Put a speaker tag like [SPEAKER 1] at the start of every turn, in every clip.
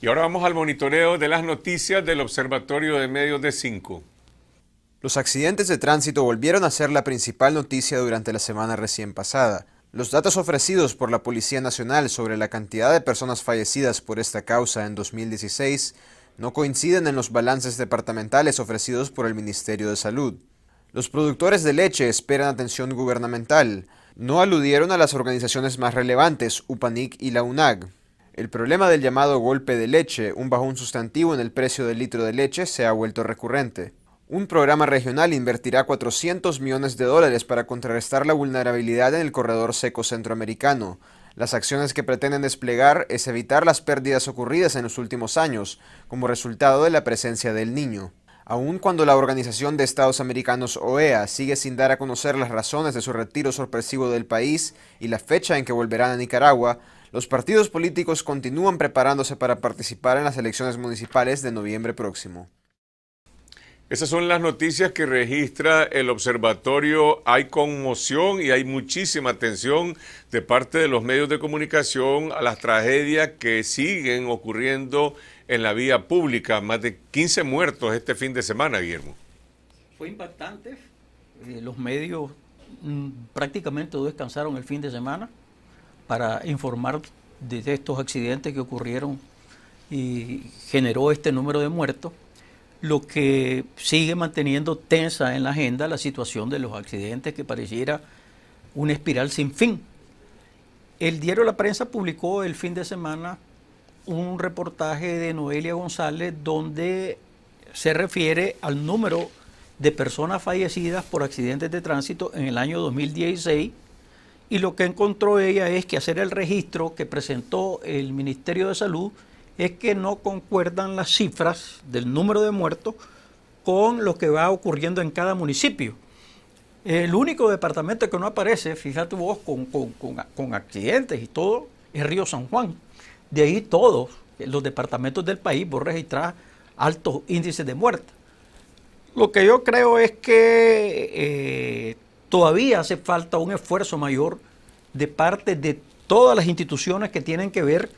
[SPEAKER 1] Y ahora vamos al monitoreo de las noticias del Observatorio de Medios de 5.
[SPEAKER 2] Los accidentes de tránsito volvieron a ser la principal noticia durante la semana recién pasada. Los datos ofrecidos por la Policía Nacional sobre la cantidad de personas fallecidas por esta causa en 2016 no coinciden en los balances departamentales ofrecidos por el Ministerio de Salud. Los productores de leche esperan atención gubernamental. No aludieron a las organizaciones más relevantes, UPANIC y la UNAG. El problema del llamado golpe de leche, un bajón sustantivo en el precio del litro de leche, se ha vuelto recurrente. Un programa regional invertirá 400 millones de dólares para contrarrestar la vulnerabilidad en el corredor seco centroamericano. Las acciones que pretenden desplegar es evitar las pérdidas ocurridas en los últimos años, como resultado de la presencia del niño. Aun cuando la Organización de Estados Americanos OEA sigue sin dar a conocer las razones de su retiro sorpresivo del país y la fecha en que volverán a Nicaragua, los partidos políticos continúan preparándose para participar en las elecciones municipales de noviembre próximo. Esas
[SPEAKER 1] son las noticias que registra el observatorio. Hay conmoción y hay muchísima atención de parte de los medios de comunicación a las tragedias que siguen ocurriendo en la vía pública. Más de 15 muertos este fin de semana, Guillermo.
[SPEAKER 3] Fue impactante. Eh, los medios mm, prácticamente descansaron el fin de semana para informar de estos accidentes que ocurrieron y generó este número de muertos, lo que sigue manteniendo tensa en la agenda la situación de los accidentes que pareciera una espiral sin fin. El diario La Prensa publicó el fin de semana un reportaje de Noelia González donde se refiere al número de personas fallecidas por accidentes de tránsito en el año 2016 y lo que encontró ella es que hacer el registro que presentó el Ministerio de Salud es que no concuerdan las cifras del número de muertos con lo que va ocurriendo en cada municipio. El único departamento que no aparece, fíjate vos, con, con, con, accidentes y todo, es Río San Juan. De ahí todos los departamentos del país vos registrar altos índices de muerte. Lo que yo creo es que eh, todavía hace falta un esfuerzo mayor de parte de todas las instituciones que tienen que ver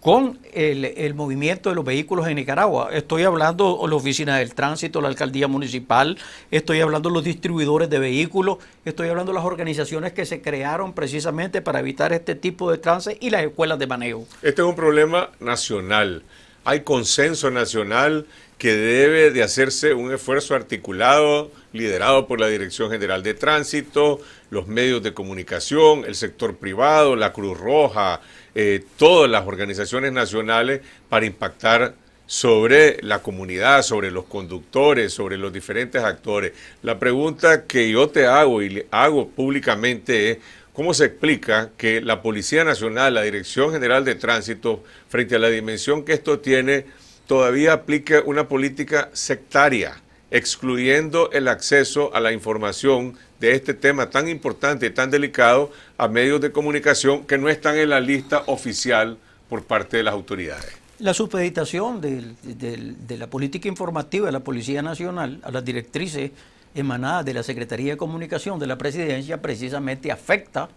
[SPEAKER 3] con el, movimiento de los vehículos en Nicaragua. Estoy hablando de la oficina del tránsito, la alcaldía municipal, estoy hablando de los distribuidores de vehículos, estoy hablando de las organizaciones que se crearon precisamente para evitar este tipo de trance y las escuelas de manejo.
[SPEAKER 1] Este es un problema nacional. Hay consenso nacional que debe de hacerse un esfuerzo articulado liderado por la Dirección General de Tránsito, los medios de comunicación, el sector privado, la Cruz Roja, eh, todas las organizaciones nacionales para impactar sobre la comunidad, sobre los conductores, sobre los diferentes actores. La pregunta que yo te hago y le hago públicamente es, ¿Cómo se explica que la Policía Nacional, la Dirección General de Tránsito, frente a la dimensión que esto tiene, todavía aplica una política sectaria? excluyendo el acceso a la información de este tema tan importante y tan delicado a medios de comunicación que no están en la lista oficial por parte de las autoridades.
[SPEAKER 3] La supeditación de, la política informativa de la Policía Nacional a las directrices emanadas de la Secretaría de Comunicación de la Presidencia precisamente afecta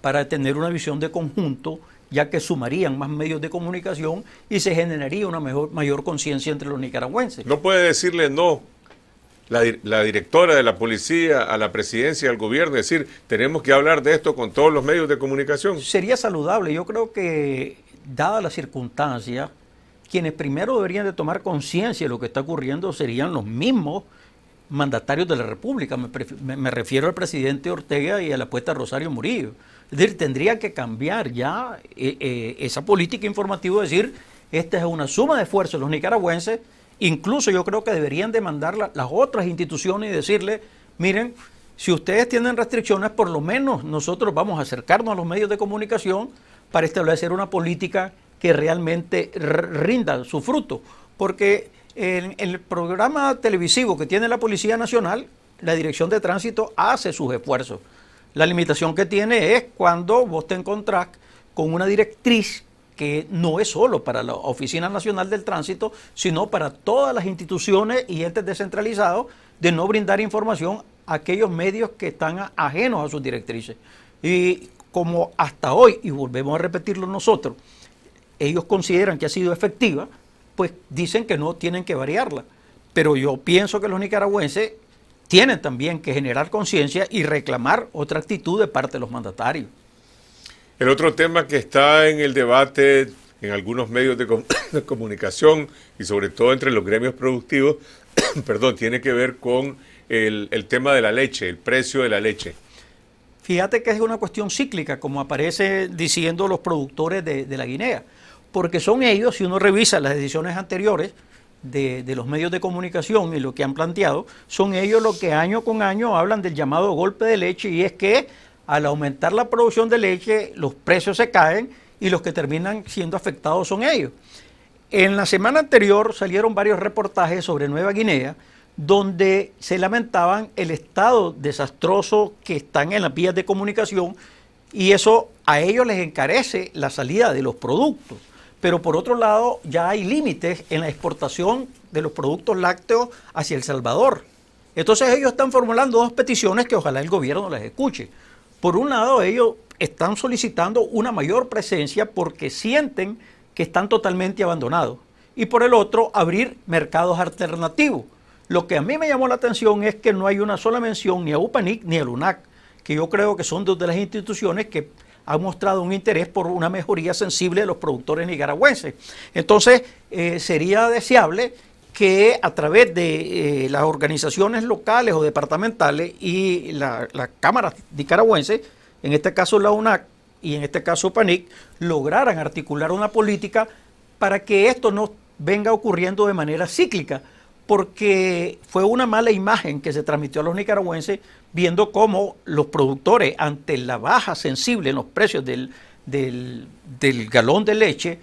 [SPEAKER 3] para tener una visión de conjunto, ya que sumarían más medios de comunicación y se generaría una mejor, mayor conciencia entre los nicaragüenses.
[SPEAKER 1] No puede decirle no la, directora de la policía a la presidencia al gobierno, es decir, tenemos que hablar de esto con todos los medios de comunicación. Sería saludable, yo creo que
[SPEAKER 3] dada la circunstancia, quienes primero deberían de tomar conciencia de lo que está ocurriendo serían los mismos mandatarios de la República, me, refiero al presidente Ortega y a la poeta Rosario Murillo. Es decir, tendría que cambiar ya eh, eh, esa política informativa, es decir, esta es una suma de esfuerzos los nicaragüenses Incluso yo creo que deberían demandar las otras instituciones y decirle, miren, si ustedes tienen restricciones, por lo menos nosotros vamos a acercarnos a los medios de comunicación para establecer una política que realmente rinda su fruto. Porque en el programa televisivo que tiene la Policía Nacional, la Dirección de Tránsito hace sus esfuerzos. La limitación que tiene es cuando vos te encontrás con una directriz que no es solo para la Oficina Nacional del Tránsito, sino para todas las instituciones y entes descentralizados de no brindar información a aquellos medios que están ajenos a sus directrices. Y como hasta hoy, y volvemos a repetirlo nosotros, ellos consideran que ha sido efectiva, pues dicen que no tienen que variarla. Pero yo pienso que los nicaragüenses tienen también que generar conciencia y reclamar otra actitud de parte de
[SPEAKER 1] los mandatarios. El otro tema que está en el debate en algunos medios de, comunicación y sobre todo entre los gremios productivos, perdón, tiene que ver con el, tema de la leche, el precio de la leche.
[SPEAKER 3] Fíjate que es una cuestión cíclica, como aparece diciendo los productores de, la Guinea, porque son ellos, si uno revisa las decisiones anteriores, de, de, los medios de comunicación y lo que han planteado, son ellos los que año con año hablan del llamado golpe de leche y es que al aumentar la producción de leche, los precios se caen y los que terminan siendo afectados son ellos. En la semana anterior salieron varios reportajes sobre Nueva Guinea, donde se lamentaban el estado desastroso que están en las vías de comunicación y eso a ellos les encarece la salida de los productos. Pero por otro lado, ya hay límites en la exportación de los productos lácteos hacia El Salvador. Entonces ellos están formulando dos peticiones que ojalá el gobierno las escuche. Por un lado, ellos están solicitando una mayor presencia porque sienten que están totalmente abandonados. Y por el otro, abrir mercados alternativos. Lo que a mí me llamó la atención es que no hay una sola mención ni a UPANIC ni a LUNAC, que yo creo que son dos de las instituciones que han mostrado un interés por una mejoría sensible de los productores nicaragüenses. Entonces, eh, sería deseable que a través de eh, las organizaciones locales o departamentales y las la cámaras nicaragüenses, en este caso la UNAC y en este caso PANIC, lograran articular una política para que esto no venga ocurriendo de manera cíclica, porque fue una mala imagen que se transmitió a los nicaragüenses viendo cómo los productores, ante la baja sensible en los precios del galón de leche,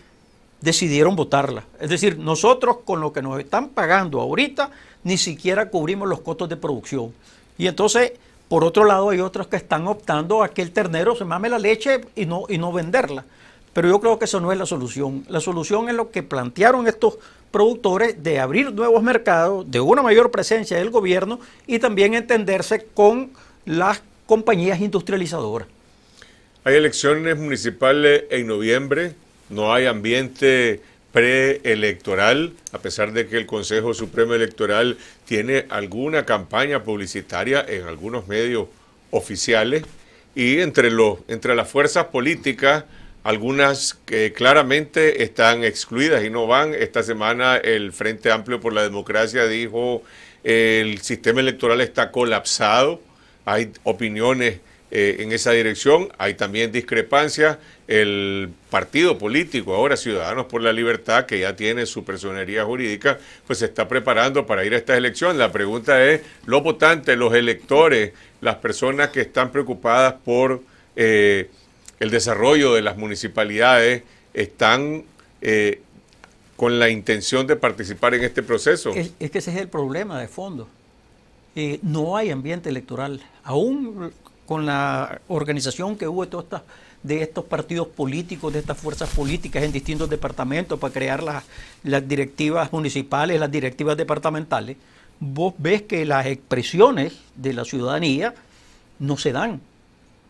[SPEAKER 3] decidieron votarla. Es decir, nosotros con lo que nos están pagando ahorita ni siquiera cubrimos los costos de producción. Y entonces, por otro lado, hay otros que están optando a que el ternero se mame la leche y no, y no venderla. Pero yo creo que eso no es la solución. La solución es lo que plantearon estos productores de abrir nuevos mercados, de una mayor presencia del gobierno y también entenderse con las compañías industrializadoras.
[SPEAKER 1] Hay elecciones municipales en noviembre no hay ambiente preelectoral, a pesar de que el Consejo Supremo Electoral tiene alguna campaña publicitaria en algunos medios oficiales y entre, entre las fuerzas políticas, algunas que claramente están excluidas y no van. Esta semana el Frente Amplio por la Democracia dijo el sistema electoral está colapsado, hay opiniones eh, en esa dirección. Hay también discrepancias. El partido político, ahora Ciudadanos por la Libertad, que ya tiene su personería jurídica, pues se está preparando para ir a esta elección. La pregunta es, los votantes, los electores, las personas que están preocupadas por eh, el desarrollo de las municipalidades, están... Eh, con la intención de participar en este proceso. Es,
[SPEAKER 3] que ese es el problema de fondo. no hay ambiente electoral. Aún con la organización que hubo de, estos partidos políticos, de estas fuerzas políticas en distintos departamentos para crear las, directivas municipales, las directivas departamentales, vos ves que las expresiones de la ciudadanía no se dan.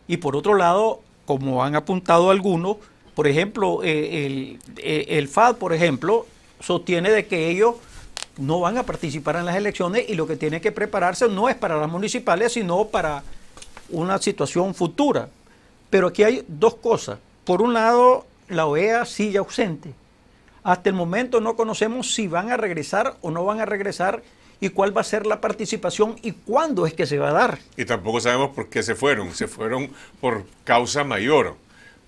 [SPEAKER 3] Y por otro lado, como han apuntado algunos, por ejemplo, eh, el, eh, FAD, por ejemplo, sostiene de que ellos no van a participar en las elecciones y lo que tiene que prepararse no es para las municipales, sino para una situación futura. Pero aquí hay dos cosas. Por un lado, la OEA sigue ausente. Hasta el momento no conocemos si van a regresar o no van a regresar y cuál va a ser la participación y cuándo es que se va a dar.
[SPEAKER 1] Y tampoco sabemos por qué se fueron. Se fueron por causa mayor,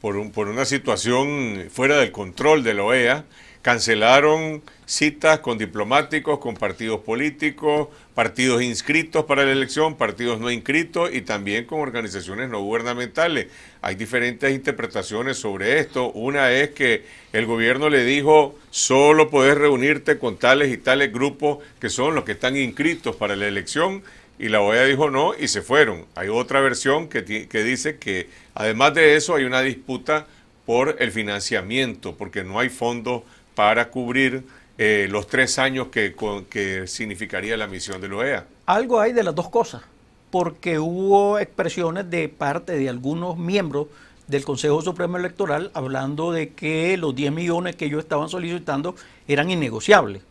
[SPEAKER 1] por, un, por una situación fuera del control de la OEA. Cancelaron citas con diplomáticos, con partidos políticos, partidos inscritos para la elección, partidos no inscritos y también con organizaciones no gubernamentales. Hay diferentes interpretaciones sobre esto. Una es que el gobierno le dijo, solo puedes reunirte con tales y tales grupos que son los que están inscritos para la elección y la OEA dijo no y se fueron. Hay otra versión que, que, dice que además de eso hay una disputa por el financiamiento, porque no hay fondos para cubrir eh, los tres años que, significaría la misión de la OEA.
[SPEAKER 3] Algo hay de las dos cosas, porque hubo expresiones de parte de algunos miembros del Consejo Supremo Electoral hablando de que los 10 millones que ellos estaban solicitando eran innegociables.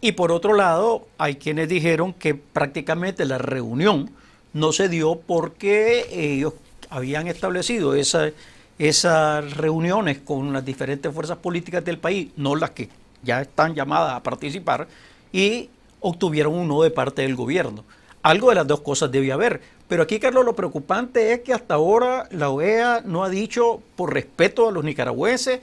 [SPEAKER 3] Y por otro lado, hay quienes dijeron que prácticamente la reunión no se dio porque ellos habían establecido esas reuniones con las diferentes fuerzas políticas del país, no las que ya están llamadas a participar y obtuvieron un no de parte del gobierno. Algo de las dos cosas debía haber. Pero aquí, Carlos, lo preocupante es que hasta ahora la OEA no ha dicho, por respeto a los nicaragüenses,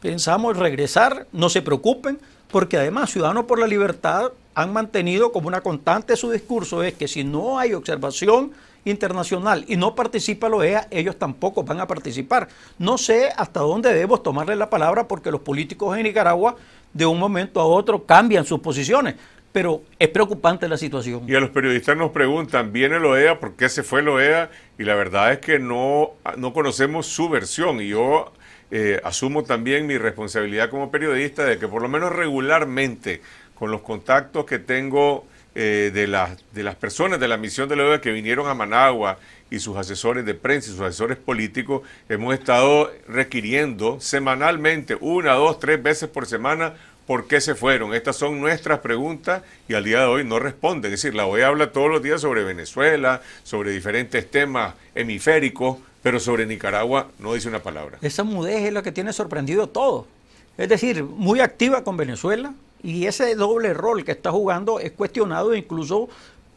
[SPEAKER 3] pensamos regresar, no se preocupen, porque además Ciudadanos por la Libertad han mantenido como una constante su discurso es que si no hay observación internacional y no participa la OEA, ellos tampoco van a participar. No sé hasta dónde debemos tomarle la palabra porque los políticos en Nicaragua de un momento a otro cambian sus posiciones. Pero
[SPEAKER 1] es preocupante la situación. Y a los periodistas nos preguntan, ¿viene la OEA? ¿Por qué se fue la OEA? Y la verdad es que no, no conocemos su versión. Y yo eh, asumo también mi responsabilidad como periodista de que por lo menos regularmente con los contactos que tengo eh, de, las, de las personas de la misión de la OEA que vinieron a Managua y sus asesores de prensa y sus asesores políticos, hemos estado requiriendo semanalmente, una, dos, tres veces por semana, por qué se fueron. Estas son nuestras preguntas y al día de hoy no responden. Es decir, la OEA habla todos los días sobre Venezuela, sobre diferentes temas hemisféricos, pero sobre Nicaragua no dice una palabra.
[SPEAKER 3] Esa mudez es la que tiene sorprendido todo. Es decir, muy activa con Venezuela, y ese doble rol que está jugando es cuestionado incluso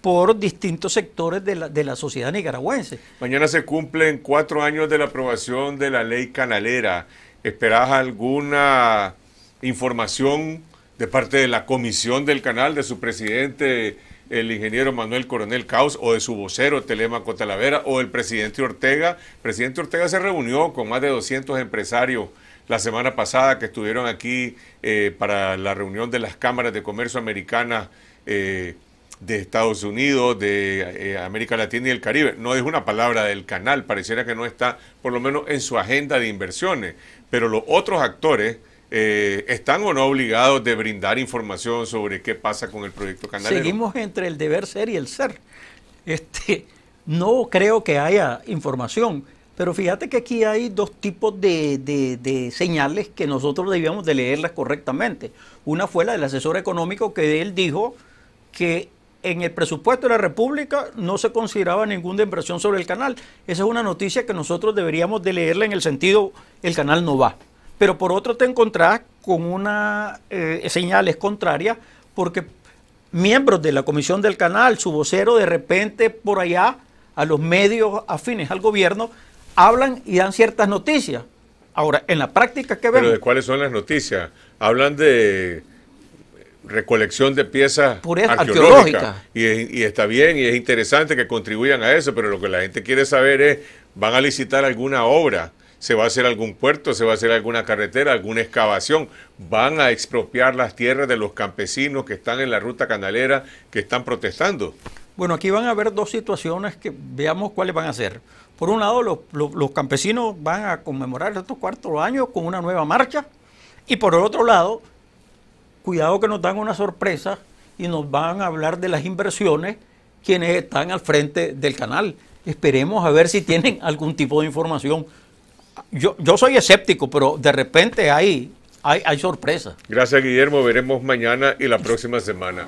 [SPEAKER 3] por distintos sectores de la, sociedad nicaragüense.
[SPEAKER 1] Mañana se cumplen cuatro años de la aprobación de la ley canalera. ¿Esperás alguna información de parte de la comisión del canal, de su presidente, el ingeniero Manuel Coronel Caos, o de su vocero Telemaco Talavera, o el presidente Ortega? El presidente Ortega se reunió con más de 200 empresarios la semana pasada que estuvieron aquí eh, para la reunión de las cámaras de comercio americanas eh, de Estados Unidos, de eh, América Latina y el Caribe. No es una palabra del canal, pareciera que no está, por lo menos, en su agenda de inversiones. Pero los otros actores, ¿están o no obligados de brindar información sobre qué pasa con el proyecto canal. Seguimos
[SPEAKER 3] entre el deber ser y el ser. Este, no creo que haya información. Pero fíjate que aquí hay dos tipos de, señales que nosotros debíamos de leerlas correctamente. Una fue la del asesor económico que él dijo que en el presupuesto de la República no se consideraba ninguna inversión sobre el canal. Esa es una noticia que nosotros deberíamos de leerla en el sentido el canal no va. Pero por otro te encontrás con una eh, señales contrarias porque miembros de la comisión del canal, su vocero de repente por allá a los medios afines al gobierno hablan y dan ciertas noticias. Ahora, en la práctica, ¿qué
[SPEAKER 1] ven? ¿Pero de cuáles son las noticias? Hablan de recolección de piezas arqueológicas. y, está bien y es interesante que contribuyan a eso, pero lo que la gente quiere saber es, ¿van a licitar alguna obra? ¿Se va a hacer algún puerto? ¿Se va a hacer alguna carretera? ¿Alguna excavación? ¿Van a expropiar las tierras de los campesinos que están en la ruta canalera, que están protestando?
[SPEAKER 3] Bueno, aquí van a haber dos situaciones que veamos cuáles van a ser. Por un lado, los, campesinos van a conmemorar estos cuartos años con una nueva marcha. Y por el otro lado, cuidado que nos dan una sorpresa y nos van a hablar de las inversiones quienes están al frente del canal. Esperemos a ver si tienen algún tipo de información. Yo, yo soy escéptico, pero de repente hay,
[SPEAKER 1] hay, hay sorpresas. Gracias, Guillermo. Veremos mañana y la próxima semana.